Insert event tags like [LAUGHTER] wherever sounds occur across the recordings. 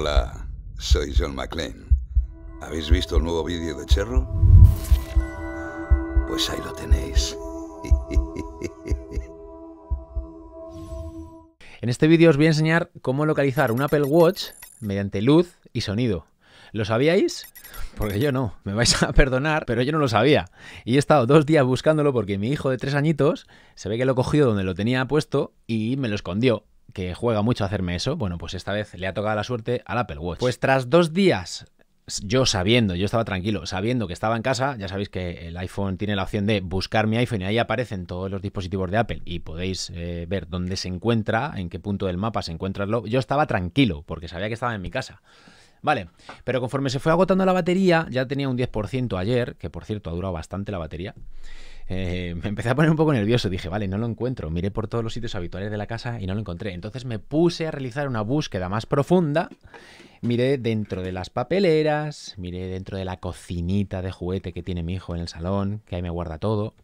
Hola, soy John McLean. ¿Habéis visto el nuevo vídeo de Cherro? Pues ahí lo tenéis. [LAUGHS] En este vídeo os voy a enseñar cómo localizar un Apple Watch mediante luz y sonido. ¿Lo sabíais? Porque yo no, me vais a perdonar, pero yo no lo sabía. Y he estado dos días buscándolo porque mi hijo de tres añitos se ve que lo cogió donde lo tenía puesto y me lo escondió que juega mucho a hacerme eso, bueno, pues esta vez le ha tocado la suerte al Apple Watch. Pues tras dos días yo sabiendo, yo estaba tranquilo, sabiendo que estaba en casa, ya sabéis que el iPhone tiene la opción de buscar mi iPhone y ahí aparecen todos los dispositivos de Apple y podéis eh, ver dónde se encuentra, en qué punto del mapa se encuentra. Yo estaba tranquilo porque sabía que estaba en mi casa. Vale, pero conforme se fue agotando la batería, ya tenía un 10% ayer, que por cierto ha durado bastante la batería. Eh, me empecé a poner un poco nervioso. Dije, vale, no lo encuentro. Miré por todos los sitios habituales de la casa y no lo encontré. Entonces me puse a realizar una búsqueda más profunda. Miré dentro de las papeleras, miré dentro de la cocinita de juguete que tiene mi hijo en el salón, que ahí me guarda todo.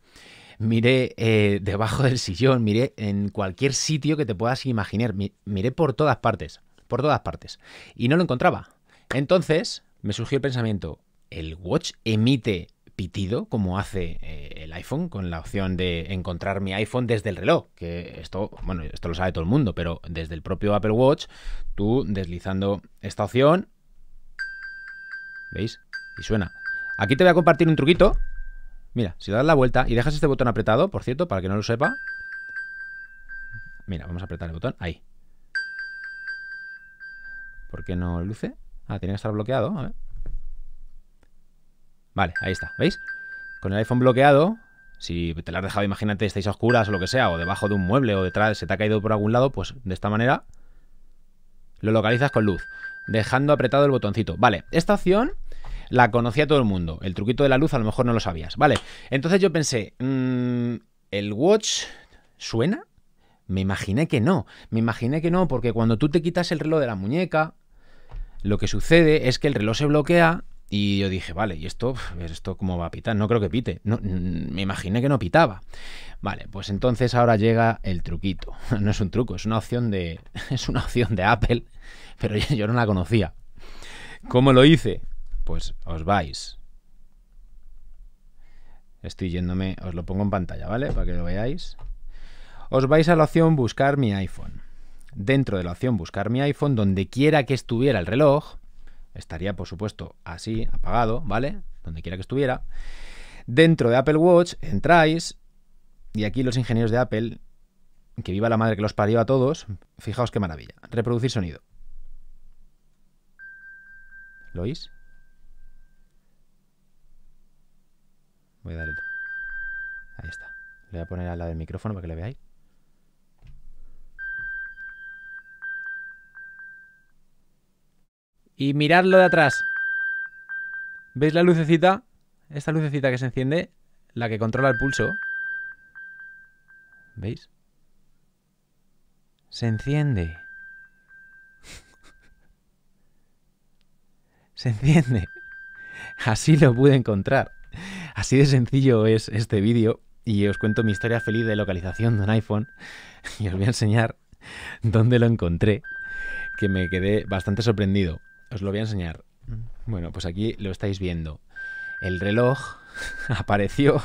Miré eh, debajo del sillón, miré en cualquier sitio que te puedas imaginar. Miré por todas partes, por todas partes. Y no lo encontraba. Entonces me surgió el pensamiento, ¿el watch emite pitido como hace eh, el iPhone con la opción de encontrar mi iPhone desde el reloj, que esto, bueno, esto lo sabe todo el mundo, pero desde el propio Apple Watch, tú deslizando esta opción, ¿veis? Y suena. Aquí te voy a compartir un truquito. Mira, si das la vuelta y dejas este botón apretado, por cierto, para que no lo sepa. Mira, vamos a apretar el botón, ahí. ¿Por qué no luce? Ah, tiene que estar bloqueado. A ver. Vale, ahí está. ¿Veis? Con el iPhone bloqueado, si te lo has dejado, imagínate, estáis a oscuras o lo que sea, o debajo de un mueble o detrás, se te ha caído por algún lado, pues de esta manera lo localizas con luz, dejando apretado el botoncito. Vale, esta opción la conocía todo el mundo. El truquito de la luz a lo mejor no lo sabías. Vale, entonces yo pensé, mm, ¿el watch suena? Me imaginé que no, me imaginé que no, porque cuando tú te quitas el reloj de la muñeca, lo que sucede es que el reloj se bloquea y yo dije, vale, ¿y esto, esto cómo va a pitar? No creo que pite. me imaginé que no pitaba. Vale, pues entonces ahora llega el truquito. [LAUGHS] No es un truco, es una opción de, [LAUGHS] es una opción de Apple, [LAUGHS] pero yo no la conocía. ¿Cómo lo hice? Pues os vais. Estoy yéndome, os lo pongo en pantalla, ¿vale? Para que lo veáis. Os vais a la opción buscar mi iPhone dentro de la opción buscar mi iPhone, donde quiera que estuviera el reloj, estaría por supuesto así, apagado, ¿vale? Donde quiera que estuviera. Dentro de Apple Watch entráis y aquí los ingenieros de Apple, que viva la madre que los parió a todos, fijaos qué maravilla, reproducir sonido. ¿Lo oís? Voy a dar Ahí está. Le voy a poner a la del micrófono para que le veáis. Y mirad lo de atrás. ¿Veis la lucecita? Esta lucecita que se enciende, la que controla el pulso. ¿Veis? Se enciende. [LAUGHS] se enciende. Así lo pude encontrar. Así de sencillo es este vídeo y os cuento mi historia feliz de localización de un iPhone [LAUGHS] y os voy a enseñar dónde lo encontré, que me quedé bastante sorprendido. Os lo voy a enseñar. Mm. Bueno, pues aquí lo estáis viendo. El reloj [LAUGHS] apareció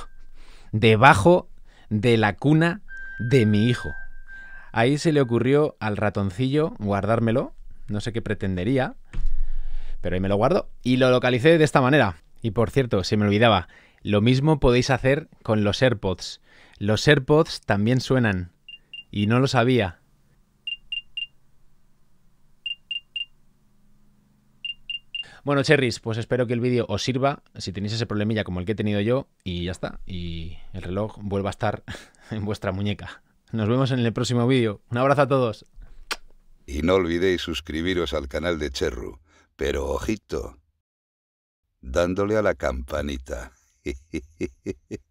debajo de la cuna de mi hijo. Ahí se le ocurrió al ratoncillo guardármelo. No sé qué pretendería, pero ahí me lo guardo. Y lo localicé de esta manera. Y por cierto, se me olvidaba, lo mismo podéis hacer con los AirPods. Los AirPods también suenan. Y no lo sabía. Bueno, cherries, pues espero que el vídeo os sirva. Si tenéis ese problemilla como el que he tenido yo, y ya está. Y el reloj vuelva a estar [LAUGHS] en vuestra muñeca. Nos vemos en el próximo vídeo. Un abrazo a todos. Y no olvidéis suscribiros al canal de Cherru, pero ojito, dándole a la campanita. [LAUGHS]